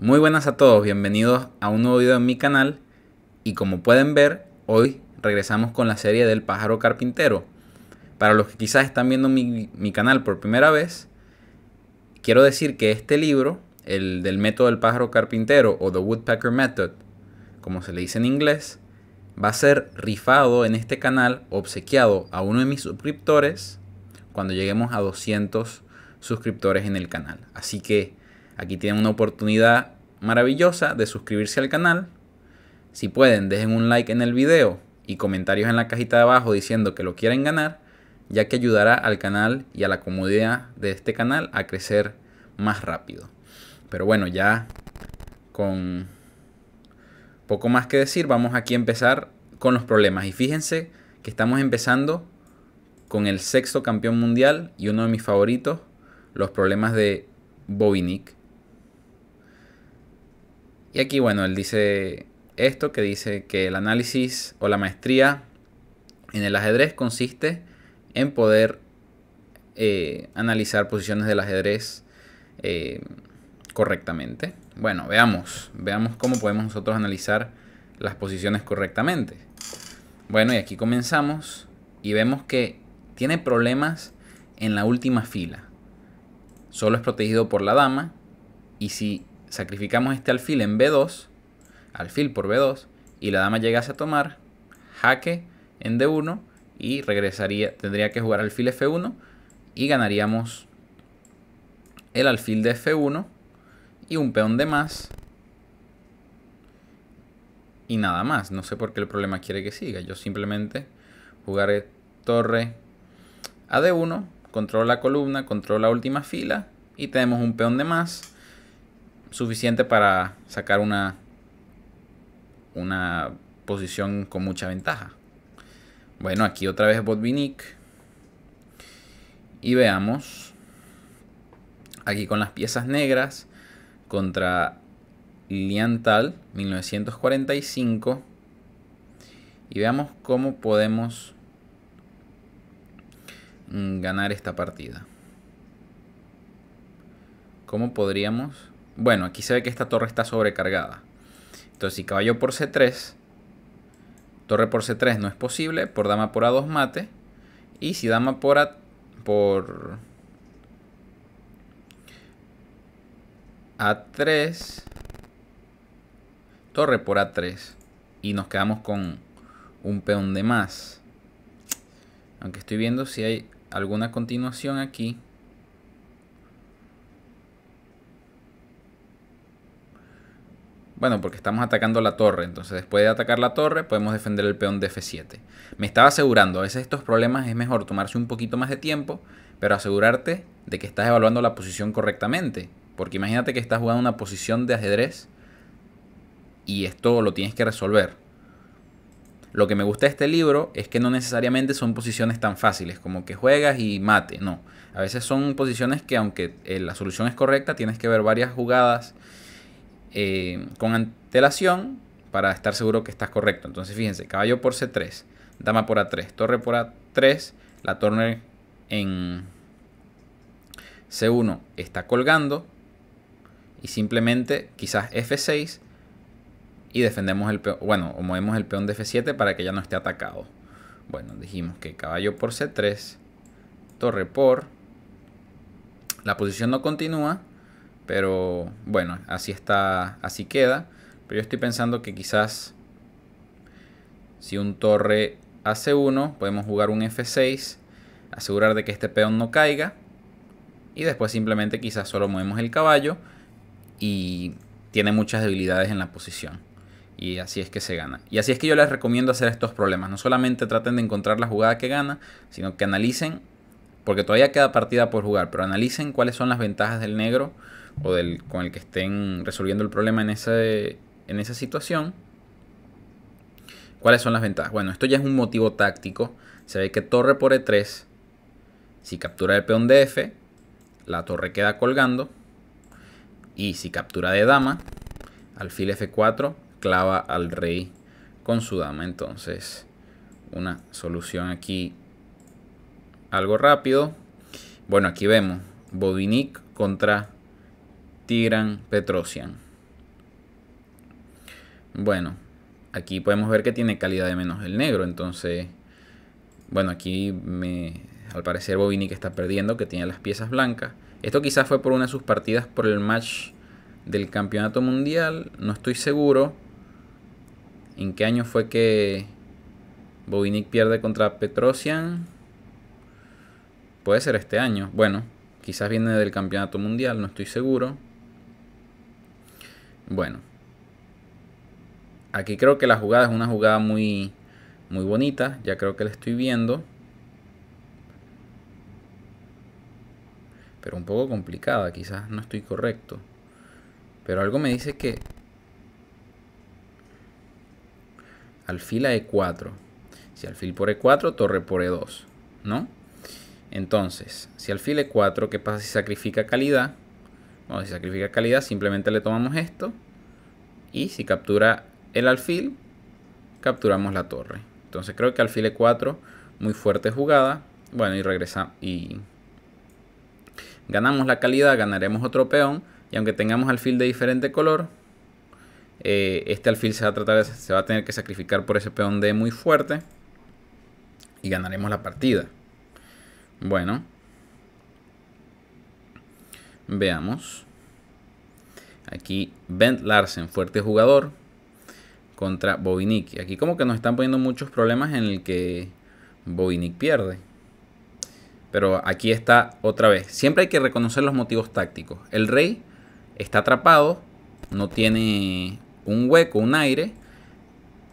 Muy buenas a todos, bienvenidos a un nuevo video en mi canal y como pueden ver, hoy regresamos con la serie del pájaro carpintero. Para los que quizás están viendo mi, mi canal por primera vez, quiero decir que este libro, el del método del pájaro carpintero o The Woodpecker Method, como se le dice en inglés, va a ser rifado en este canal, obsequiado a uno de mis suscriptores cuando lleguemos a 200 suscriptores en el canal. Así que Aquí tienen una oportunidad maravillosa de suscribirse al canal. Si pueden, dejen un like en el video y comentarios en la cajita de abajo diciendo que lo quieren ganar, ya que ayudará al canal y a la comunidad de este canal a crecer más rápido. Pero bueno, ya con poco más que decir, vamos aquí a empezar con los problemas. Y fíjense que estamos empezando con el sexto campeón mundial y uno de mis favoritos, los problemas de Bobinic. Y aquí, bueno, él dice esto, que dice que el análisis o la maestría en el ajedrez consiste en poder eh, analizar posiciones del ajedrez eh, correctamente. Bueno, veamos, veamos cómo podemos nosotros analizar las posiciones correctamente. Bueno, y aquí comenzamos y vemos que tiene problemas en la última fila. Solo es protegido por la dama y si Sacrificamos este alfil en B2, alfil por B2, y la dama llegase a tomar, jaque en D1 y regresaría, tendría que jugar alfil F1 y ganaríamos el alfil de F1 y un peón de más y nada más. No sé por qué el problema quiere que siga. Yo simplemente jugaré torre a D1, controlo la columna, controlo la última fila y tenemos un peón de más suficiente para sacar una, una posición con mucha ventaja. Bueno, aquí otra vez Botvinnik. Y veamos. Aquí con las piezas negras. Contra Liantal, 1945. Y veamos cómo podemos ganar esta partida. ¿Cómo podríamos bueno, aquí se ve que esta torre está sobrecargada. Entonces, si caballo por C3, torre por C3 no es posible, por dama por A2 mate. Y si dama por A... por... A3, torre por A3. Y nos quedamos con un peón de más. Aunque estoy viendo si hay alguna continuación aquí. Bueno, porque estamos atacando la torre. Entonces, después de atacar la torre, podemos defender el peón de F7. Me estaba asegurando, a veces estos problemas es mejor tomarse un poquito más de tiempo, pero asegurarte de que estás evaluando la posición correctamente. Porque imagínate que estás jugando una posición de ajedrez y esto lo tienes que resolver. Lo que me gusta de este libro es que no necesariamente son posiciones tan fáciles, como que juegas y mate, no. A veces son posiciones que aunque eh, la solución es correcta, tienes que ver varias jugadas eh, con antelación para estar seguro que estás correcto. Entonces fíjense, caballo por C3, dama por A3, torre por A3, la torre en C1 está colgando y simplemente quizás F6 y defendemos el peón, bueno, o movemos el peón de F7 para que ya no esté atacado. Bueno, dijimos que caballo por C3, torre por, la posición no continúa, pero bueno, así está, así queda. Pero yo estoy pensando que quizás si un torre hace uno podemos jugar un F6, asegurar de que este peón no caiga. Y después simplemente quizás solo movemos el caballo y tiene muchas debilidades en la posición. Y así es que se gana. Y así es que yo les recomiendo hacer estos problemas. No solamente traten de encontrar la jugada que gana, sino que analicen, porque todavía queda partida por jugar, pero analicen cuáles son las ventajas del negro o del, con el que estén resolviendo el problema en, en esa situación, ¿cuáles son las ventajas? Bueno, esto ya es un motivo táctico. Se ve que torre por E3, si captura el peón de F, la torre queda colgando. Y si captura de dama, alfil F4 clava al rey con su dama. Entonces, una solución aquí algo rápido. Bueno, aquí vemos Bodinik contra Tigran Petrosian. Bueno, aquí podemos ver que tiene calidad de menos el negro, entonces, bueno, aquí me, al parecer Bobinic está perdiendo, que tiene las piezas blancas. Esto quizás fue por una de sus partidas por el match del campeonato mundial, no estoy seguro en qué año fue que Bobinic pierde contra Petrosian. Puede ser este año. Bueno, quizás viene del campeonato mundial, no estoy seguro. Bueno. Aquí creo que la jugada es una jugada muy, muy bonita. Ya creo que la estoy viendo. Pero un poco complicada. Quizás no estoy correcto. Pero algo me dice que... Alfil a E4. Si alfil por E4, torre por E2. ¿No? Entonces, si alfil E4, ¿qué pasa si sacrifica calidad? Bueno, si sacrifica calidad, simplemente le tomamos esto. Y si captura el alfil, capturamos la torre. Entonces creo que alfil e4, muy fuerte jugada. Bueno, y regresamos. Y ganamos la calidad, ganaremos otro peón. Y aunque tengamos alfil de diferente color, eh, este alfil se va, a tratar se va a tener que sacrificar por ese peón D muy fuerte. Y ganaremos la partida. Bueno, Veamos. Aquí Bent Larsen, fuerte jugador, contra Y Aquí como que nos están poniendo muchos problemas en el que Bovinik pierde. Pero aquí está otra vez. Siempre hay que reconocer los motivos tácticos. El rey está atrapado, no tiene un hueco, un aire.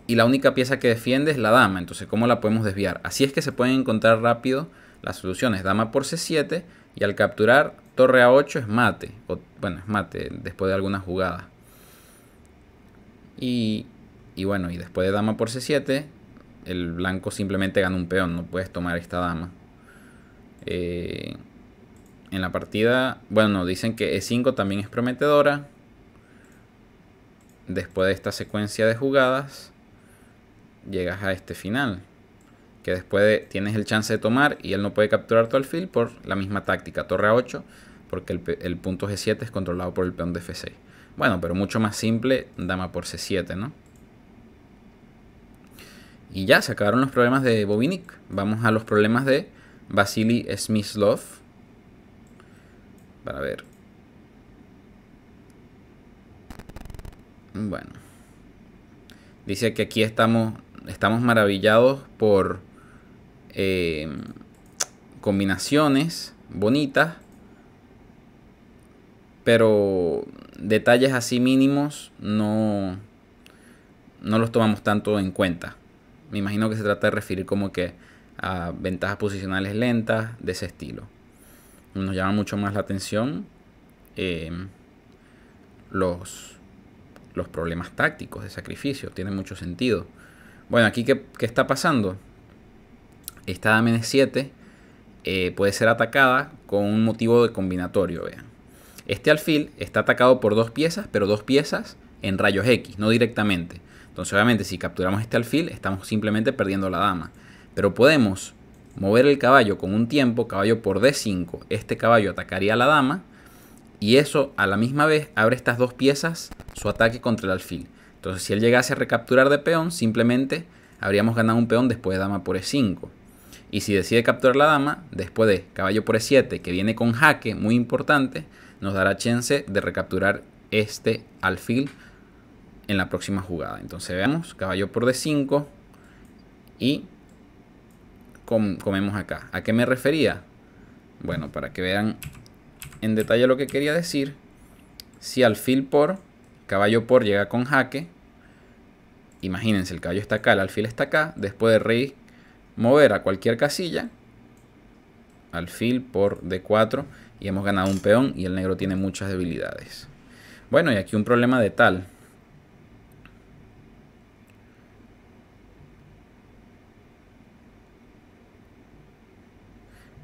Y la única pieza que defiende es la dama. Entonces, ¿cómo la podemos desviar? Así es que se pueden encontrar rápido las soluciones. Dama por C7 y al capturar torre a 8 es mate. bueno, es mate después de algunas jugadas. Y, y bueno, y después de dama por c7, el blanco simplemente gana un peón. No puedes tomar esta dama. Eh, en la partida, bueno, dicen que e5 también es prometedora. Después de esta secuencia de jugadas, llegas a este final que después tienes el chance de tomar y él no puede capturar todo el alfil por la misma táctica, torre A8, porque el, punto G7 es controlado por el peón de F6. Bueno, pero mucho más simple, dama por C7, ¿no? Y ya, se acabaron los problemas de Bobinic. Vamos a los problemas de Vasily Smyslov. Para ver. Bueno. Dice que aquí estamos, estamos maravillados por eh, combinaciones bonitas, pero detalles así mínimos no, no los tomamos tanto en cuenta. Me imagino que se trata de referir como que a ventajas posicionales lentas de ese estilo. Nos llama mucho más la atención em, los, los problemas tácticos de sacrificio. Tiene mucho sentido. Bueno, aquí qué, qué está pasando? esta dama e 7 puede ser atacada con un motivo de combinatorio, vean. Este alfil está atacado por dos piezas, pero dos piezas en rayos X, no directamente. Entonces obviamente si capturamos este alfil estamos simplemente perdiendo la dama. Pero podemos mover el caballo con un tiempo, caballo por D5, este caballo atacaría a la dama y eso a la misma vez abre estas dos piezas su ataque contra el alfil. Entonces si él llegase a recapturar de peón, simplemente habríamos ganado un peón después de dama por E5. Y si decide capturar la dama, después de caballo por e7, que viene con jaque, muy importante, nos dará chance de recapturar este alfil en la próxima jugada. Entonces veamos, caballo por d5 y comemos acá. ¿A qué me refería? Bueno, para que vean en detalle lo que quería decir, si alfil por, caballo por llega con jaque, imagínense, el caballo está acá, el alfil está acá, después de rey mover a cualquier casilla, alfil por d4 y hemos ganado un peón y el negro tiene muchas debilidades. Bueno, y aquí un problema de tal.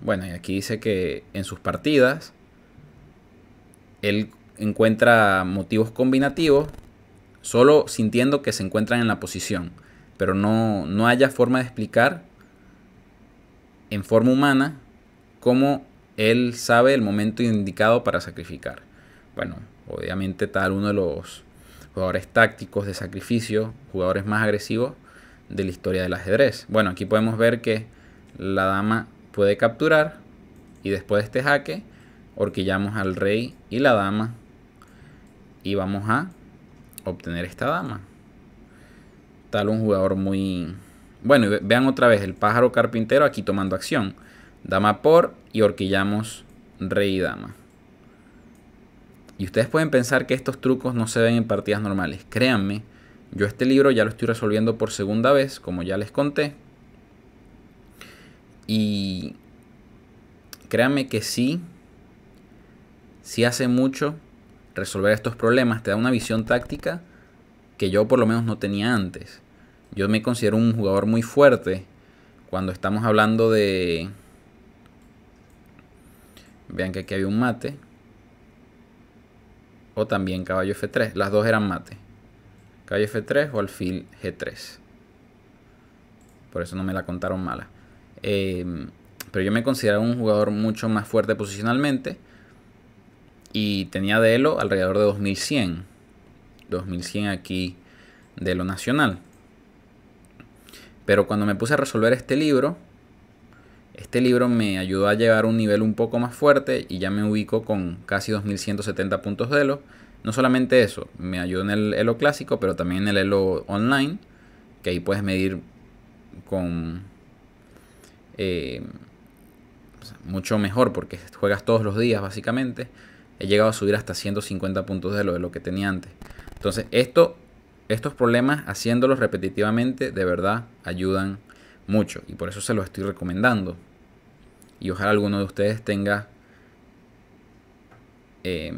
Bueno, y aquí dice que en sus partidas él encuentra motivos combinativos solo sintiendo que se encuentran en la posición, pero no, no haya forma de explicar en forma humana como él sabe el momento indicado para sacrificar. Bueno, obviamente tal uno de los jugadores tácticos de sacrificio, jugadores más agresivos de la historia del ajedrez. Bueno, aquí podemos ver que la dama puede capturar y después de este jaque horquillamos al rey y la dama y vamos a obtener esta dama. Tal un jugador muy bueno, vean otra vez el pájaro carpintero aquí tomando acción. Dama por y horquillamos rey y dama. Y ustedes pueden pensar que estos trucos no se ven en partidas normales. Créanme, yo este libro ya lo estoy resolviendo por segunda vez, como ya les conté. Y créanme que sí, sí hace mucho resolver estos problemas. Te da una visión táctica que yo por lo menos no tenía antes. Yo me considero un jugador muy fuerte cuando estamos hablando de... Vean que aquí había un mate. O también caballo F3. Las dos eran mate. Caballo F3 o alfil G3. Por eso no me la contaron mala. Em, pero yo me considero un jugador mucho más fuerte posicionalmente. Y tenía de Elo alrededor de 2100. 2100 aquí de lo nacional. Pero cuando me puse a resolver este libro, este libro me ayudó a llegar a un nivel un poco más fuerte y ya me ubico con casi 2170 puntos de Elo. No solamente eso, me ayudó en el Elo clásico, pero también en el Elo online, que ahí puedes medir con eh, mucho mejor porque juegas todos los días básicamente. He llegado a subir hasta 150 puntos de elo, de lo que tenía antes. Entonces, esto estos problemas haciéndolos repetitivamente de verdad ayudan mucho y por eso se los estoy recomendando. Y ojalá alguno de ustedes tenga... Em,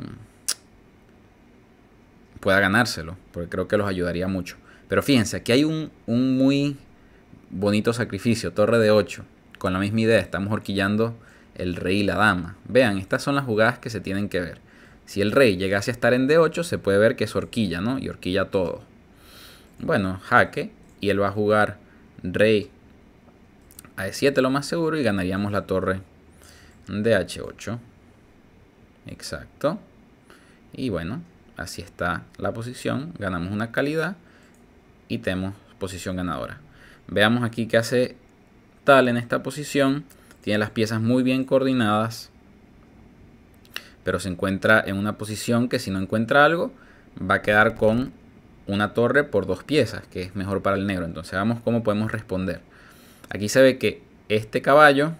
pueda ganárselo, porque creo que los ayudaría mucho. Pero fíjense, aquí hay un, un muy bonito sacrificio, torre de 8, con la misma idea, estamos horquillando el rey y la dama. Vean, estas son las jugadas que se tienen que ver. Si el rey llegase a estar en D8, se puede ver que es horquilla, ¿no? Y horquilla todo bueno, jaque. Y él va a jugar rey a e7 lo más seguro y ganaríamos la torre de h8. Exacto. Y bueno, así está la posición. Ganamos una calidad y tenemos posición ganadora. Veamos aquí qué hace tal en esta posición. Tiene las piezas muy bien coordinadas. Pero se encuentra en una posición que si no encuentra algo, va a quedar con una torre por dos piezas, que es mejor para el negro. Entonces veamos cómo podemos responder. Aquí se ve que este caballo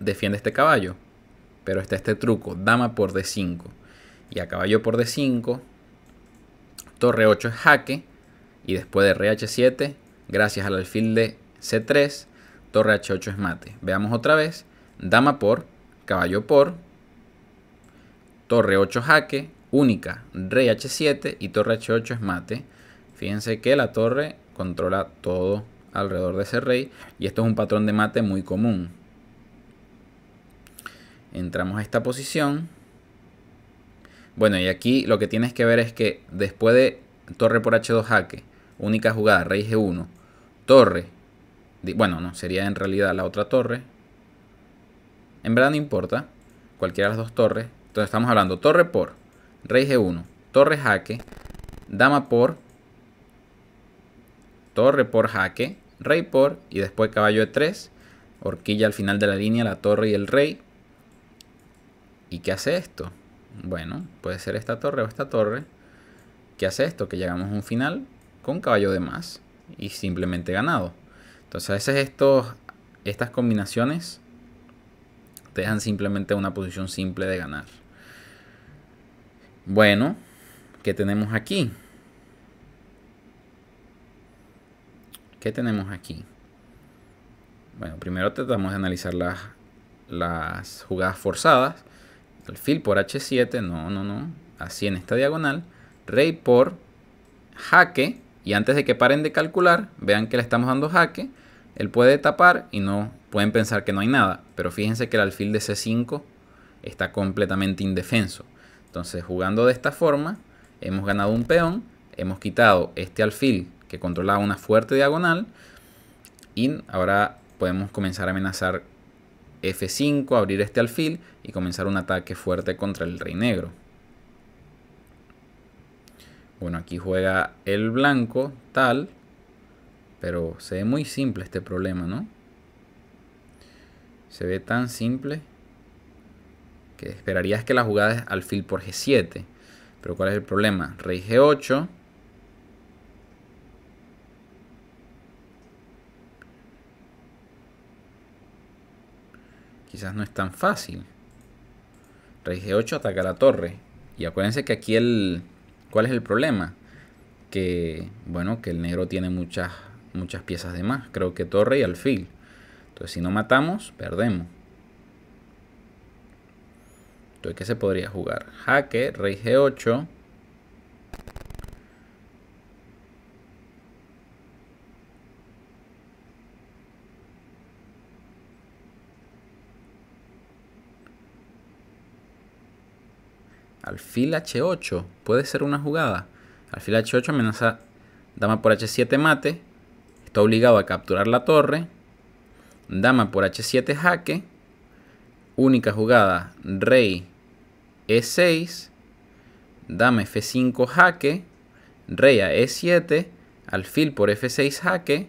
defiende este caballo, pero está este truco, dama por d5. Y a caballo por d5, torre 8 es jaque, y después de rh7, gracias al alfil de c3, torre h8 es mate. Veamos otra vez, dama por, caballo por, torre 8 jaque, única, rey h7 y torre h8 es mate. Fíjense que la torre controla todo alrededor de ese rey y esto es un patrón de mate muy común. Entramos a esta posición. Bueno, y aquí lo que tienes que ver es que después de torre por h2 jaque, única jugada, rey g1, torre, bueno, no, sería en realidad la otra torre. En verdad no importa, cualquiera de las dos torres. Entonces estamos hablando torre por Rey G1, torre jaque, dama por, torre por jaque, rey por y después caballo E3, horquilla al final de la línea, la torre y el rey. ¿Y qué hace esto? Bueno, puede ser esta torre o esta torre. ¿Qué hace esto? Que llegamos a un final con caballo de más y simplemente ganado. Entonces a veces estos, estas combinaciones te dejan simplemente una posición simple de ganar. Bueno, ¿qué tenemos aquí? ¿Qué tenemos aquí? Bueno, primero tratamos de analizar las, las jugadas forzadas. Alfil por H7, no, no, no. Así en esta diagonal. Rey por jaque. Y antes de que paren de calcular, vean que le estamos dando jaque. Él puede tapar y no pueden pensar que no hay nada. Pero fíjense que el alfil de C5 está completamente indefenso. Entonces, jugando de esta forma, hemos ganado un peón, hemos quitado este alfil que controlaba una fuerte diagonal y ahora podemos comenzar a amenazar F5, abrir este alfil y comenzar un ataque fuerte contra el rey negro. Bueno, aquí juega el blanco, tal, pero se ve muy simple este problema, ¿no? Se ve tan simple que esperarías que la jugada es alfil por G7. Pero ¿cuál es el problema? Rey G8. Quizás no es tan fácil. Rey G8 ataca la torre. Y acuérdense que aquí el... ¿Cuál es el problema? Que, bueno, que el negro tiene muchas, muchas piezas de más. Creo que torre y alfil. Entonces si no matamos, perdemos qué se podría jugar? Jaque, rey g8. Alfil H8. Puede ser una jugada. Alfil H8 amenaza dama por H7 mate. Está obligado a capturar la torre. Dama por H7 jaque. Única jugada. Rey e6, dame F5 jaque, rey a E7, alfil por F6 jaque,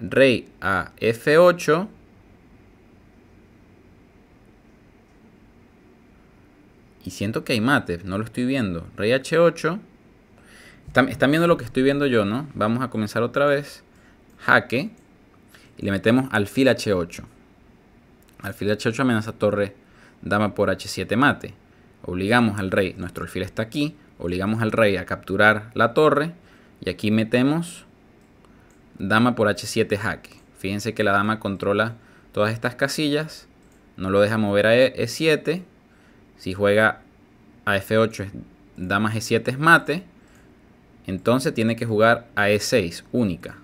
rey a F8, y siento que hay mate, no lo estoy viendo. Rey H8. Están viendo lo que estoy viendo yo, ¿no? Vamos a comenzar otra vez. Jaque. Y le metemos alfil H8. Alfil H8 amenaza torre dama por h7 mate. Obligamos al rey, nuestro alfil está aquí, obligamos al rey a capturar la torre y aquí metemos dama por h7 jaque. Fíjense que la dama controla todas estas casillas, no lo deja mover a e7. E si juega a f8, dama g7 es mate. Entonces tiene que jugar a e6, única.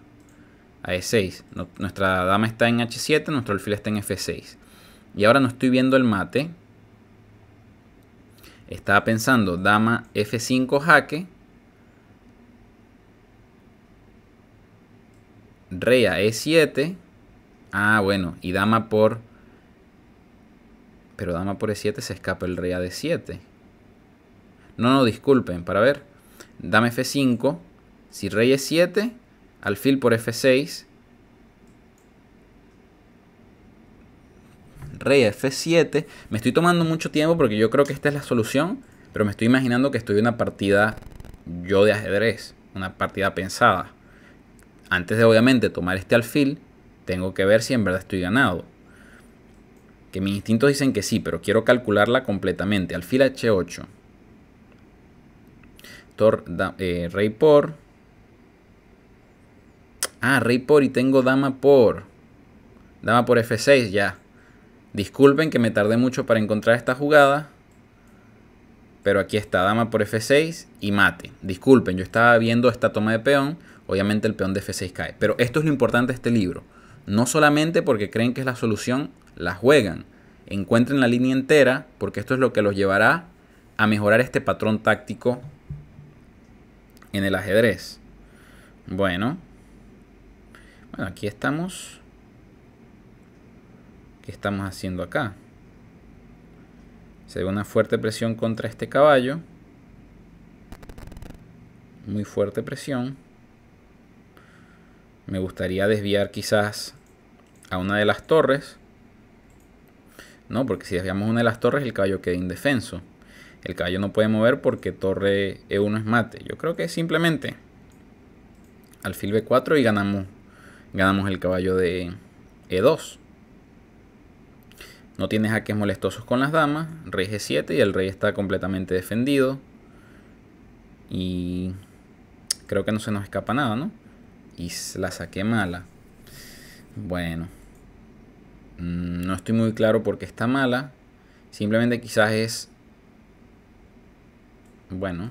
A e6. nuestra dama está en h7, nuestro alfil está en f6. Y ahora no estoy viendo el mate. Estaba pensando, dama F5 jaque. Rey E7. Ah, bueno, y dama por... Pero dama por E7 se escapa el rey a D7. No, no, disculpen, para ver. dama F5. Si rey E7, alfil por F6. rey f7. Me estoy tomando mucho tiempo porque yo creo que esta es la solución, pero me estoy imaginando que estoy en una partida yo de ajedrez, una partida pensada. Antes de obviamente tomar este alfil, tengo que ver si en verdad estoy ganado. Que mis instintos dicen que sí, pero quiero calcularla completamente. Alfil h8. Eh, rey por. Ah, rey por y tengo dama por. Dama por f6 ya. Disculpen que me tardé mucho para encontrar esta jugada. Pero aquí está, dama por F6 y mate. Disculpen, yo estaba viendo esta toma de peón. Obviamente el peón de F6 cae. Pero esto es lo importante de este libro. No solamente porque creen que es la solución, la juegan. Encuentren la línea entera porque esto es lo que los llevará a mejorar este patrón táctico en el ajedrez. Bueno. Bueno, aquí estamos. ¿Qué estamos haciendo acá. Se ve una fuerte presión contra este caballo. Muy fuerte presión. Me gustaría desviar quizás a una de las torres. No, porque si desviamos una de las torres el caballo queda indefenso. El caballo no puede mover porque torre E1 es mate. Yo creo que simplemente alfil B4 y ganamos, ganamos el caballo de E2. No tiene jaques molestosos con las damas. Rey G7 y el rey está completamente defendido. Y creo que no se nos escapa nada, ¿no? Y la saqué mala. Bueno. Mm, no estoy muy claro por qué está mala. Simplemente quizás es... Bueno.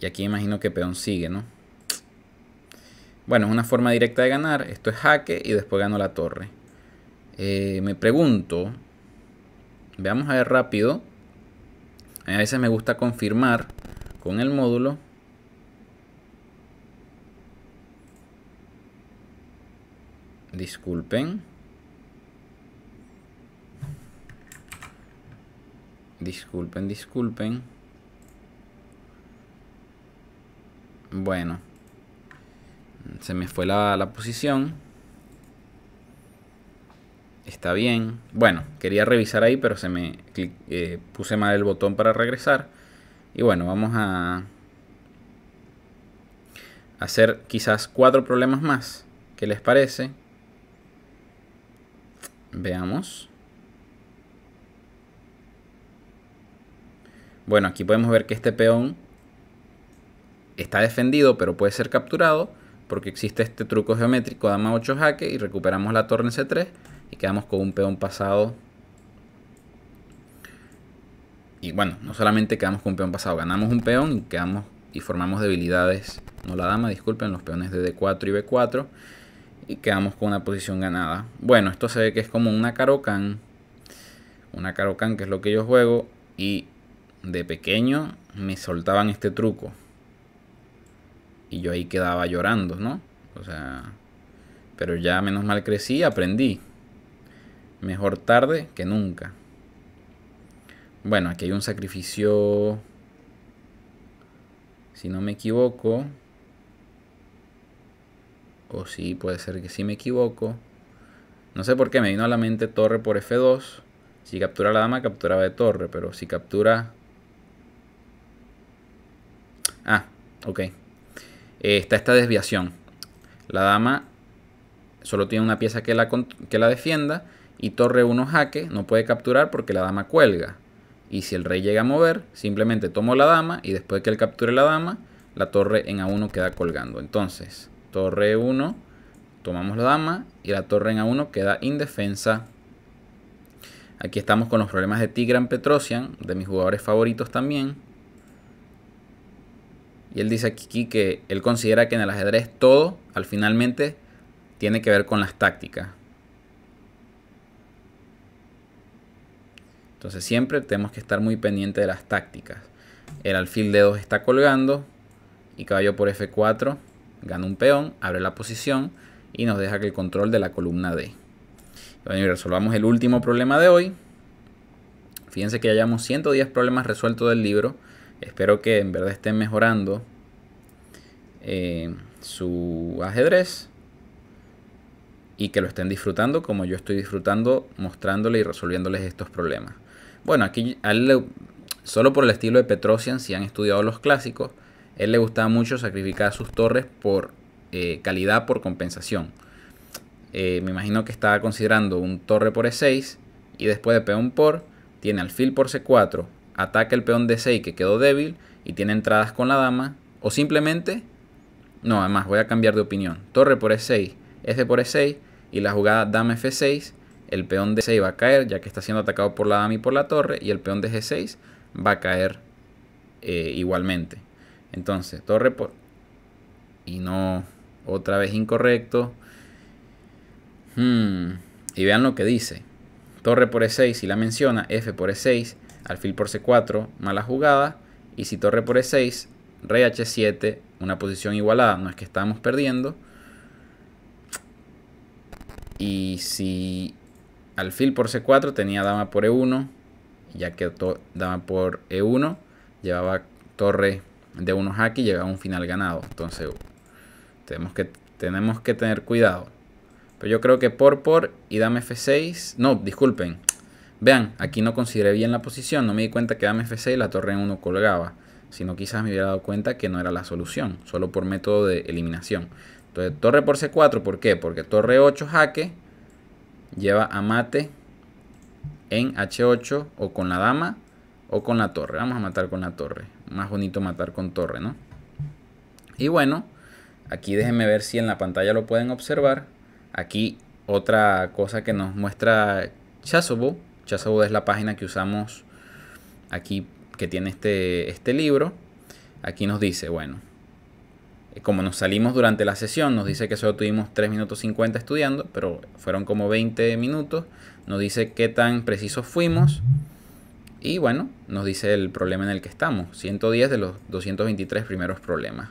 Y aquí imagino que peón sigue, ¿no? Bueno, es una forma directa de ganar. Esto es jaque y después gano la torre. Eh, me pregunto, veamos a ver rápido. A veces me gusta confirmar con el módulo. Disculpen. Disculpen, disculpen. Bueno. Se me fue la posición está bien. Bueno, quería revisar ahí, pero se me eh, puse mal el botón para regresar. Y bueno, vamos a hacer quizás cuatro problemas más. ¿Qué les parece? Veamos. Bueno, aquí podemos ver que este peón está defendido, pero puede ser capturado porque existe este truco geométrico dama 8 jaque y recuperamos la torre en C3 y quedamos con un peón pasado. Y bueno, no solamente quedamos con un peón pasado, ganamos un peón y quedamos y formamos debilidades, no la dama, disculpen, los peones de D4 y B4 y quedamos con una posición ganada. Bueno, esto se ve que es como una carocan, una carocan que es lo que yo juego y de pequeño me soltaban este truco y yo ahí quedaba llorando, ¿no? O sea, pero ya menos mal crecí, aprendí. Mejor tarde que nunca. Bueno, aquí hay un sacrificio, si no me equivoco, o sí, puede ser que sí me equivoco. No sé por qué me vino a la mente torre por F2. Si captura la dama, capturaba de torre, pero si captura... Ah, ok. Eh, está esta desviación. La dama solo tiene una pieza que la, que la defienda y torre 1 jaque, no puede capturar porque la dama cuelga. Y si el rey llega a mover, simplemente tomo la dama y después que él capture la dama, la torre en A1 queda colgando. Entonces, torre 1, tomamos la dama y la torre en A1 queda indefensa. Aquí estamos con los problemas de Tigran Petrosian, de mis jugadores favoritos también. Y él dice aquí que él considera que en el ajedrez todo, al finalmente, tiene que ver con las tácticas. Entonces siempre tenemos que estar muy pendiente de las tácticas. El alfil de 2 está colgando y caballo por F4 gana un peón, abre la posición y nos deja que el control de la columna D. Bueno, y resolvamos el último problema de hoy. Fíjense que hayamos 110 problemas resueltos del libro. Espero que en verdad estén mejorando eh, su ajedrez y que lo estén disfrutando como yo estoy disfrutando mostrándoles y resolviéndoles estos problemas. Bueno, aquí a solo por el estilo de Petrosian, si han estudiado los clásicos, él le gustaba mucho sacrificar sus torres por eh, calidad por compensación. Eh, me imagino que estaba considerando un torre por E6 y después de peón por, tiene alfil por C4, ataca el peón D6 que quedó débil y tiene entradas con la dama o simplemente, no, además voy a cambiar de opinión, torre por E6, F por E6 y la jugada dama F6 el peón de 6 va a caer, ya que está siendo atacado por la dama y por la torre, y el peón de G6 va a caer eh, igualmente. Entonces, torre por... Y no, otra vez incorrecto. Hmm, y vean lo que dice. Torre por E6, si la menciona, F por E6, alfil por C4, mala jugada. Y si torre por E6, rey H7, una posición igualada, no es que estamos perdiendo. Y si alfil por c4 tenía dama por e1, ya que dama por e1 llevaba torre de 1 jaque y llegaba a un final ganado. Entonces tenemos que, tenemos que tener cuidado. Pero yo creo que por por y dame f6, no, disculpen. Vean, aquí no consideré bien la posición, no me di cuenta que dame f6 la torre en 1 colgaba, sino quizás me hubiera dado cuenta que no era la solución, solo por método de eliminación. Entonces torre por c4, ¿por qué? Porque torre 8 jaque lleva a mate en h8 o con la dama o con la torre. Vamos a matar con la torre. Más bonito matar con torre, ¿no? Y bueno, aquí déjenme ver si en la pantalla lo pueden observar. Aquí otra cosa que nos muestra Chasobo. Chasobo es la página que usamos aquí que tiene este, este libro. Aquí nos dice, bueno, eh, como nos salimos durante la sesión, nos dice que solo tuvimos 3 minutos 50 estudiando, pero fueron como 20 minutos. Nos dice qué tan precisos fuimos. Y bueno, nos dice el problema en el que estamos. 110 de los 223 primeros problemas.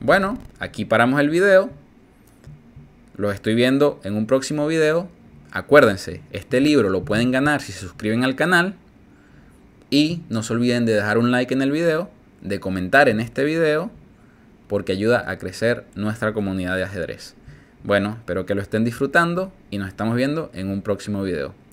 Bueno, aquí paramos el video. Los estoy viendo en un próximo video. Acuérdense, este libro lo pueden ganar si se suscriben al canal. Y no se olviden de dejar un like en el video, de comentar en este video porque ayuda a crecer nuestra comunidad de ajedrez. Bueno, espero que lo estén disfrutando y nos estamos viendo en un próximo video.